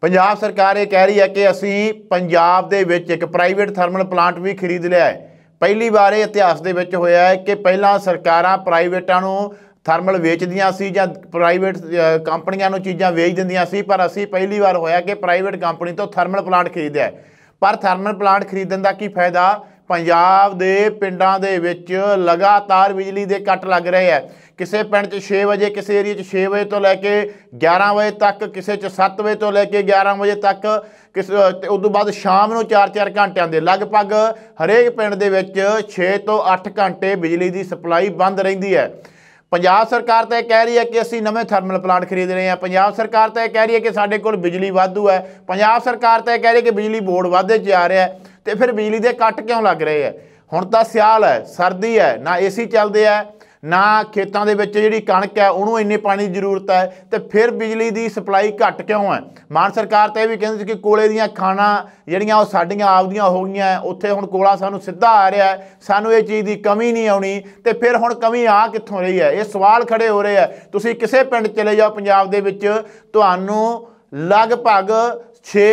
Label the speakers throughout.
Speaker 1: ਪੰਜਾਬ ਸਰਕਾਰ ਇਹ ਕਹਿ ਰਹੀ ਹੈ ਕਿ ਅਸੀਂ ਪੰਜਾਬ ਦੇ ਵਿੱਚ ਇੱਕ ਪ੍ਰਾਈਵੇਟ ਥਰਮਲ ਪਲਾਂਟ ਵੀ ਖਰੀਦ ਲਿਆ ਹੈ ਪਹਿਲੀ ਵਾਰ ਇਹ ਇਤਿਹਾਸ ਦੇ ਵਿੱਚ ਹੋਇਆ ਹੈ ਕਿ ਪਹਿਲਾਂ ਸਰਕਾਰਾਂ ਪ੍ਰਾਈਵੇਟਾਂ ਨੂੰ ਥਰਮਲ ਵੇਚਦੀਆਂ ਸੀ ਜਾਂ ਪ੍ਰਾਈਵੇਟ ਕੰਪਨੀਆਂ ਨੂੰ ਚੀਜ਼ਾਂ ਵੇਚ ਦਿੰਦੀਆਂ ਸੀ ਪਰ ਅਸੀਂ ਪਹਿਲੀ ਵਾਰ ਹੋਇਆ ਕਿ ਪ੍ਰਾਈਵੇਟ ਕੰਪਨੀ ਤੋਂ ਥਰਮਲ ਪਲਾਂਟ ਖਰੀਦਿਆ ਪਰ ਥਰਮਲ ਪਲਾਂਟ ਖਰੀਦਣ ਦਾ ਕੀ ਫਾਇਦਾ ਪੰਜਾਬ ਦੇ ਪਿੰਡਾਂ ਦੇ ਵਿੱਚ ਲਗਾਤਾਰ ਬਿਜਲੀ ਦੇ ਕੱਟ ਲੱਗ ਰਹੇ ਆ ਕਿਸੇ ਪਿੰਡ 'ਚ 6 ਵਜੇ ਕਿਸੇ ਏਰੀਆ 'ਚ 6 ਵਜੇ ਤੋਂ ਲੈ ਕੇ 11 ਵਜੇ ਤੱਕ ਕਿਸੇ 'ਚ 7 ਵਜੇ ਤੋਂ ਲੈ ਕੇ 11 ਵਜੇ ਤੱਕ ਕਿਸ ਤੇ ਉਸ ਤੋਂ ਬਾਅਦ ਸ਼ਾਮ ਨੂੰ 4-4 ਘੰਟਿਆਂ ਦੇ ਲਗਭਗ ਹਰੇਕ ਪਿੰਡ ਦੇ ਵਿੱਚ 6 ਤੋਂ 8 ਘੰਟੇ ਬਿਜਲੀ ਦੀ ਸਪਲਾਈ ਬੰਦ ਰਹਿੰਦੀ ਹੈ ਪੰਜਾਬ ਸਰਕਾਰ ਤਾਂ ਇਹ ਕਹਿ ਰਹੀ ਹੈ ਕਿ ਅਸੀਂ ਨਵੇਂ ਥਰਮਲ ਪਲਾਂਟ ਖਰੀਦ ਰਹੇ ਹਾਂ ਪੰਜਾਬ ਸਰਕਾਰ ਤਾਂ ਇਹ ਕਹਿ ਰਹੀ ਹੈ ਕਿ ਸਾਡੇ ਕੋਲ ਬਿਜਲੀ ਵਾਧੂ ਹੈ ਪੰਜਾਬ ਸਰਕਾਰ ਤਾਂ ਇਹ ਕਹਿ ਰਹੀ ਹੈ ਕਿ ਬਿਜਲੀ ਬੋਰਡ ਵਾਧੇ 'ਚ ਆ ਰਿਹਾ ਹੈ ਤੇ ਫਿਰ ਬਿਜਲੀ ਦੇ ਕੱਟ ਕਿਉਂ ਲੱਗ ਰਹੇ ਐ ਹੁਣ ਤਾਂ ਸਿਆਲ ਹੈ ਸਰਦੀ ਹੈ ਨਾ ਏਸੀ ਚੱਲਦੇ ਆ ਨਾ ਖੇਤਾਂ ਦੇ ਵਿੱਚ ਜਿਹੜੀ ਕਣਕ ਹੈ ਉਹਨੂੰ ਇੰਨੇ ਪਾਣੀ ਦੀ ਜ਼ਰੂਰਤ ਹੈ ਤੇ ਫਿਰ ਬਿਜਲੀ ਦੀ ਸਪਲਾਈ ਘੱਟ ਕਿਉਂ ਹੈ ਮਾਨ ਸਰਕਾਰ ਤਾਂ ਇਹ ਵੀ ਕਹਿੰਦੀ ਸੀ ਕਿ ਕੋਲੇ ਦੀਆਂ ਖਾਣਾ ਜਿਹੜੀਆਂ ਉਹ ਸਾਡੀਆਂ ਆਪਦੀਆਂ ਹੋ ਗਈਆਂ ਉੱਥੇ ਹੁਣ ਕੋਲਾ ਸਾਨੂੰ ਸਿੱਧਾ ਆ ਰਿਹਾ ਸਾਨੂੰ ਇਹ ਚੀਜ਼ ਦੀ ਕਮੀ ਨਹੀਂ ਆਉਣੀ ਤੇ ਫਿਰ ਹੁਣ ਕਮੀ ਆ ਕਿੱਥੋਂ ਰਹੀ ਹੈ ਇਹ ਸਵਾਲ ਖੜੇ ਹੋ ਰਹੇ ਆ ਤੁਸੀਂ ਕਿਸੇ ਪਿੰਡ ਚਲੇ ਜਾਓ ਪੰਜਾਬ ਦੇ ਵਿੱਚ ਤੁਹਾਨੂੰ ਲਗਭਗ 6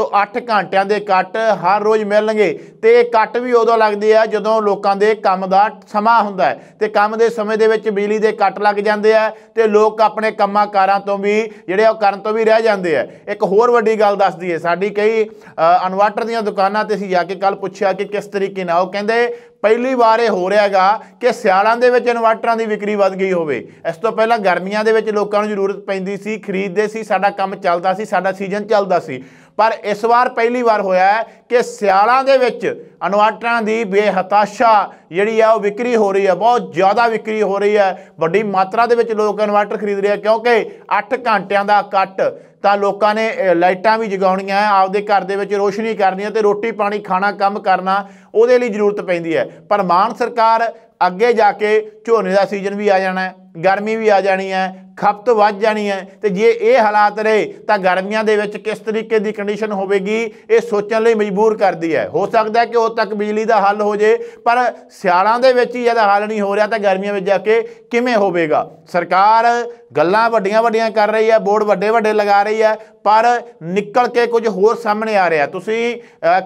Speaker 1: ਤੋਂ 8 ਘੰਟਿਆਂ ਦੇ ਕੱਟ ਹਰ ਰੋਜ਼ ਮਿਲਣਗੇ ਤੇ ਇਹ ਕੱਟ ਵੀ ਉਦੋਂ ਲੱਗਦੇ ਆ ਜਦੋਂ ਲੋਕਾਂ ਦੇ ਕੰਮ ਦਾ ਸਮਾਂ ਹੁੰਦਾ ਹੈ ਤੇ ਕੰਮ ਦੇ ਸਮੇਂ ਦੇ ਵਿੱਚ ਬਿਜਲੀ ਦੇ ਕੱਟ ਲੱਗ ਜਾਂਦੇ ਆ ਤੇ ਲੋਕ ਆਪਣੇ ਕੰਮਾਂ ਕਾਰਾਂ ਤੋਂ ਵੀ ਜਿਹੜੇ ਉਹ ਕਰਨ ਤੋਂ ਵੀ ਰਹਿ ਜਾਂਦੇ ਆ ਇੱਕ ਹੋਰ ਵੱਡੀ ਗੱਲ ਦੱਸ ਦਈਏ ਸਾਡੀ ਕਈ ਇਨਵਰਟਰ ਦੀਆਂ ਦੁਕਾਨਾਂ ਤੇ ਅਸੀਂ ਜਾ ਕੇ ਕੱਲ ਪੁੱਛਿਆ ਕਿ ਕਿਸ ਤਰੀਕੇ ਨਾਲ ਉਹ ਕਹਿੰਦੇ ਪਹਿਲੀ ਵਾਰ ਇਹ ਹੋ ਰਿਹਾਗਾ ਕਿ ਸਿਆਲਾਂ ਦੇ ਵਿੱਚ ਇਨਵਰਟਰਾਂ ਦੀ ਵਿਕਰੀ ਵੱਧ ਗਈ ਹੋਵੇ ਇਸ ਤੋਂ ਪਹਿਲਾਂ ਗਰਮੀਆਂ ਦੇ ਵਿੱਚ ਲੋਕਾਂ ਨੂੰ ਜ਼ਰੂਰਤ ਪੈਂਦੀ ਸੀ ਖਰੀਦਦੇ ਸੀ ਸਾਡਾ ਕੰਮ ਚੱਲਦਾ ਸੀ ਸਾਡਾ ਸੀਜ਼ਨ ਚੱਲਦਾ ਸੀ ਪਰ ਇਸ ਵਾਰ ਪਹਿਲੀ ਵਾਰ ਹੋਇਆ ਹੈ ਕਿ ਸਿਆਲਾਂ ਦੇ ਵਿੱਚ ਇਨਵਰਟਰਾਂ ਦੀ ਬੇਹਤਾਸ਼ਾ ਜਿਹੜੀ ਆ ਉਹ ਵਿਕਰੀ ਹੋ ਰਹੀ ਹੈ ਬਹੁਤ ਜ਼ਿਆਦਾ ਵਿਕਰੀ ਹੋ ਰਹੀ ਹੈ ਵੱਡੀ ਮਾਤਰਾ ਦੇ ਵਿੱਚ ਲੋਕ ਇਨਵਰਟਰ ਖਰੀਦ ਰਹੇ ਕਿਉਂਕਿ 8 ਘੰਟਿਆਂ ਦਾ ਕੱਟ ਤਾਂ ਲੋਕਾਂ ਨੇ ਲਾਈਟਾਂ ਵੀ ਜਗਾਉਣੀਆਂ ਆਪਦੇ ਘਰ ਦੇ ਵਿੱਚ ਰੋਸ਼ਨੀ ਕਰਨੀ ਹੈ ਤੇ ਰੋਟੀ ਪਾਣੀ ਖਾਣਾ ਕੰਮ ਕਰਨਾ ਉਹਦੇ ਲਈ ਜ਼ਰੂਰਤ ਪੈਂਦੀ ਹੈ ਪਰ ਮਾਨ ਸਰਕਾਰ ਅੱਗੇ ਜਾ ਕੇ ਝੋਨੇ ਦਾ ਸੀਜ਼ਨ ਵੀ ਆ ਜਾਣਾ ਹੈ ਗਰਮੀ ਵੀ ਆ ਜਾਣੀ ਹੈ ਖਪਤ ਵੱਧ ਜਾਣੀ ਹੈ ਤੇ ਜੇ ਇਹ ਹਾਲਾਤ ਰਹੇ ਤਾਂ ਗਰਮੀਆਂ ਦੇ ਵਿੱਚ ਕਿਸ ਤਰੀਕੇ ਦੀ ਕੰਡੀਸ਼ਨ ਹੋਵੇਗੀ ਇਹ ਸੋਚਣ ਲਈ ਮਜਬੂਰ ਕਰਦੀ ਹੈ ਹੋ ਸਕਦਾ ਕਿ ਉਦੋਂ ਤੱਕ ਬਿਜਲੀ ਦਾ ਹੱਲ ਹੋ ਜੇ ਪਰ ਸਿਆਲਾਂ ਦੇ ਵਿੱਚ ਹੀ ਇਹਦਾ ਹੱਲ ਨਹੀਂ ਹੋ ਰਿਹਾ ਤਾਂ ਗਰਮੀਆਂ ਵਿੱਚ ਜਾ ਕੇ ਕਿਵੇਂ ਹੋਵੇਗਾ ਸਰਕਾਰ ਗੱਲਾਂ ਵੱਡੀਆਂ ਵੱਡੀਆਂ ਕਰ ਰਹੀ ਹੈ ਬੋਰਡ ਵੱਡੇ ਵੱਡੇ ਲਗਾ ਰਹੀ ਹੈ ਪਰ ਨਿਕਲ ਕੇ ਕੁਝ ਹੋਰ ਸਾਹਮਣੇ ਆ ਰਿਹਾ ਤੁਸੀਂ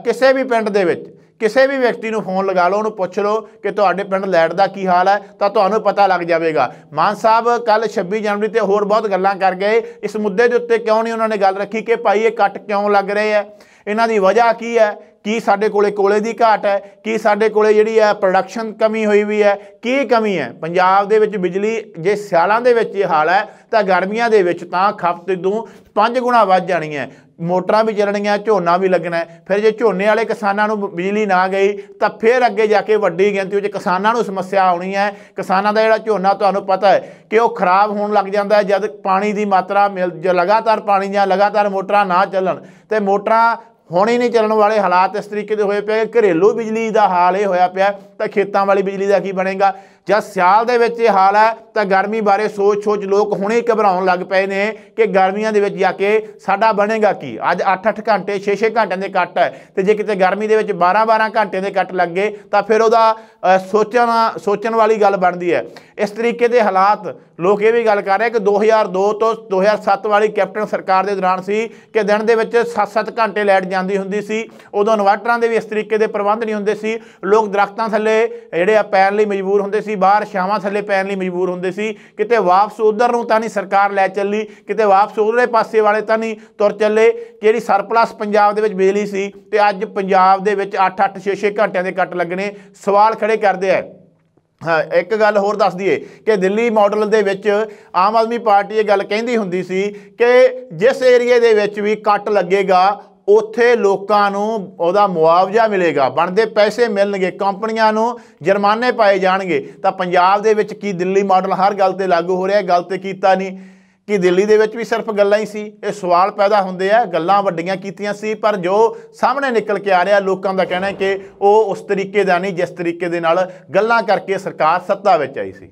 Speaker 1: ਕਿਸੇ ਵੀ ਪਿੰਡ ਦੇ ਵਿੱਚ ਕਿਸੇ ਵੀ ਵਿਅਕਤੀ ਨੂੰ ਫੋਨ ਲਗਾ ਲਓ ਉਹਨੂੰ ਪੁੱਛ ਲਓ ਕਿ ਤੁਹਾਡੇ ਪਿੰਡ ਲੈਟ ਦਾ ਕੀ ਹਾਲ ਹੈ ਤਾਂ ਤੁਹਾਨੂੰ ਪਤਾ ਲੱਗ ਜਾਵੇਗਾ ਮਾਨ ਸਾਹਿਬ ਕੱਲ 26 ਜਨਵਰੀ ਤੇ ਹੋਰ ਬਹੁਤ ਗੱਲਾਂ ਕਰ ਗਏ ਇਸ ਮੁੱਦੇ ਦੇ ਉੱਤੇ ਕਿਉਂ ਨਹੀਂ ਉਹਨਾਂ ਨੇ ਗੱਲ ਰੱਖੀ ਕਿ ਭਾਈ ਇਹ ਕੱਟ ਕਿਉਂ ਲੱਗ ਰਹੇ ਆ ਇਹਨਾਂ ਦੀ ਵਜ੍ਹਾ ਕੀ ਹੈ ਕੀ ਸਾਡੇ ਕੋਲੇ ਕੋਲੇ ਦੀ ਘਾਟ ਹੈ ਕੀ ਸਾਡੇ ਕੋਲੇ ਜਿਹੜੀ ਹੈ ਪ੍ਰੋਡਕਸ਼ਨ ਕਮੀ ਹੋਈ ਵੀ ਹੈ ਕੀ ਕਮੀ ਹੈ ਪੰਜਾਬ ਦੇ ਵਿੱਚ ਬਿਜਲੀ ਜੇ ਸਿਆਲਾਂ ਦੇ ਵਿੱਚ ਇਹ ਹਾਲ ਹੈ ਤਾਂ ਗਰਮੀਆਂ ਦੇ ਵਿੱਚ ਤਾਂ ਖਪਤ ਤੋਂ 5 ਗੁਣਾ ਵੱਧ ਜਾਣੀ ਹੈ ਮੋਟਰਾਂ ਵੀ ਚੱਲਣੀਆਂ ਝੋਨਾ ਵੀ ਲੱਗਣਾ ਫਿਰ ਜੇ ਝੋਨੇ ਵਾਲੇ ਕਿਸਾਨਾਂ ਨੂੰ ਬਿਜਲੀ ਨਾ ਗਈ ਤਾਂ ਫਿਰ ਅੱਗੇ ਜਾ ਕੇ ਵੱਡੀ ਗਿਣਤੀ ਵਿੱਚ ਕਿਸਾਨਾਂ ਨੂੰ ਸਮੱਸਿਆ ਆਉਣੀ ਹੈ ਕਿਸਾਨਾਂ ਦਾ ਜਿਹੜਾ ਝੋਨਾ ਤੁਹਾਨੂੰ ਪਤਾ ਹੈ ਕਿ ਉਹ ਖਰਾਬ ਹੋਣ ਲੱਗ ਜਾਂਦਾ ਹੈ ਜਦ ਪਾਣੀ ਦੀ ਮਾਤਰਾ ਮਿਲ ਲਗਾਤਾਰ ਪਾਣੀ ਜਾਂ ਲਗਾਤਾਰ ਮੋਟਰਾਂ ਨਾ ਚੱਲਣ ਤੇ ਮੋਟਰਾਂ ਹੁਣ ਹੀ ਨਹੀਂ ਚੱਲਣ ਵਾਲੇ ਹਾਲਾਤ ਇਸ ਤਰੀਕੇ ਦੇ ਹੋਏ ਪਏ ਘਰੇਲੂ ਬਿਜਲੀ ਦਾ ਹਾਲ ਇਹ ਹੋਇਆ ਪਿਆ ਤਾਂ ਖੇਤਾਂ ਵਾਲੀ ਬਿਜਲੀ ਦਾ ਕੀ ਬਣੇਗਾ ਜਾਂ ਸਿਆਲ ਦੇ ਵਿੱਚ ਇਹ ਹਾਲ ਹੈ ਤਾਂ ਗਰਮੀ ਬਾਰੇ ਸੋਚ-ਸੋਚ ਲੋਕ ਹੁਣੇ ਘਬਰਾਉਣ ਲੱਗ ਪਏ ਨੇ ਕਿ ਗਰਮੀਆਂ ਦੇ ਵਿੱਚ ਜਾ ਕੇ ਸਾਡਾ ਬਣੇਗਾ ਕੀ ਅੱਜ 8-8 ਘੰਟੇ 6-6 ਘੰਟਿਆਂ ਦੇ ਕੱਟ ਹੈ ਤੇ ਜੇ ਕਿਤੇ ਗਰਮੀ ਦੇ ਵਿੱਚ 12-12 ਘੰਟੇ ਦੇ ਕੱਟ ਲੱਗੇ ਤਾਂ ਫਿਰ ਉਹਦਾ ਸੋਚਣਾ ਸੋਚਣ ਵਾਲੀ ਗੱਲ ਬਣਦੀ ਹੈ ਇਸ ਤਰੀਕੇ ਦੇ ਹਾਲਾਤ ਲੋਕ ਇਹ ਵੀ ਗੱਲ ਕਰ ਰਹੇ ਕਿ 2002 ਤੋਂ 2007 ਵਾਲੀ ਕੈਪਟਨ ਸਰਕਾਰ ਦੇ ਦੌਰਾਨ ਸੀ ਕਿ ਦਿਨ ਦੇ ਵਿੱਚ 7-7 ਘੰਟੇ ਲੈਟ ਜਾਂਦੀ ਹੁੰਦੀ ਸੀ ਉਦੋਂ ਇਨਵਰਟਰਾਂ ਦੇ ਵੀ ਇਸ ਤਰੀਕੇ ਦੇ ਪ੍ਰਬੰਧ ਨਹੀਂ ਹੁੰਦੇ ਸੀ ਲੋਕ ਦਰਖਤਾਂ ਥੱਲੇ ਜਿਹੜੇ ਆ ਪੈਣ ਲਈ ਮਜਬੂਰ ਹੁੰਦੇ ਸੀ ਬਾਹਰ ਛਾਵਾਂ ਥੱਲੇ ਪੈਣ ਲਈ ਮਜਬੂਰ ਹੁੰਦੇ ਹੁੰਦੇ ਸੀ ਕਿਤੇ ਵਾਪਸ ਉਧਰ ਨੂੰ ਤਾਂ ਨਹੀਂ ਸਰਕਾਰ ਲੈ ਚੱਲੀ ਕਿਤੇ ਵਾਪਸ ਉਧਰਲੇ ਪਾਸੇ ਵਾਲੇ ਤਾਂ ਨਹੀਂ ਤੁਰ ਚੱਲੇ ਜਿਹੜੀ ਸਰਪਲਸ ਪੰਜਾਬ ਦੇ ਵਿੱਚ ਬਿਜਲੀ ਸੀ ਤੇ ਅੱਜ ਪੰਜਾਬ ਦੇ ਵਿੱਚ 8-8 6-6 ਘੰਟਿਆਂ ਦੇ ਕੱਟ ਲੱਗਣੇ ਸਵਾਲ ਖੜੇ ਕਰਦੇ ਆ ਹਾਂ ਇੱਕ ਗੱਲ ਹੋਰ ਦੱਸ ਦਈਏ ਕਿ ਦਿੱਲੀ ਮਾਡਲ ਦੇ ਵਿੱਚ ਆਮ ਆਦਮੀ ਪਾਰਟੀ ਇਹ ਗੱਲ ਕਹਿੰਦੀ ਹੁੰਦੀ ਸੀ ਕਿ ਜਿਸ ਏਰੀਏ ਦੇ ਵਿੱਚ ਵੀ ਕੱਟ ਲੱਗੇਗਾ ਉੱਥੇ ਲੋਕਾਂ ਨੂੰ ਉਹਦਾ ਮੁਆਵਜ਼ਾ ਮਿਲੇਗਾ ਬਣਦੇ ਪੈਸੇ ਮਿਲਣਗੇ ਕੰਪਨੀਆਂ ਨੂੰ ਜੁਰਮਾਨੇ ਪਾਏ ਜਾਣਗੇ ਤਾਂ ਪੰਜਾਬ ਦੇ ਵਿੱਚ ਕੀ ਦਿੱਲੀ ਮਾਡਲ ਹਰ ਗੱਲ ਤੇ ਲਾਗੂ ਹੋ ਰਿਹਾ ਗੱਲ ਤੇ ਕੀਤਾ ਨਹੀਂ ਕਿ ਦਿੱਲੀ ਦੇ ਵਿੱਚ ਵੀ ਸਿਰਫ ਗੱਲਾਂ ਹੀ ਸੀ ਇਹ ਸਵਾਲ ਪੈਦਾ ਹੁੰਦੇ ਆ ਗੱਲਾਂ ਵੱਡੀਆਂ ਕੀਤੀਆਂ ਸੀ ਪਰ ਜੋ ਸਾਹਮਣੇ ਨਿਕਲ ਕੇ ਆ ਰਿਹਾ ਲੋਕਾਂ ਦਾ ਕਹਿਣਾ ਹੈ ਕਿ ਉਹ ਉਸ ਤਰੀਕੇ ਦਾ ਨਹੀਂ ਜਿਸ ਤਰੀਕੇ ਦੇ ਨਾਲ ਗੱਲਾਂ ਕਰਕੇ ਸਰਕਾਰ ਸੱਤਾ ਵਿੱਚ ਆਈ ਸੀ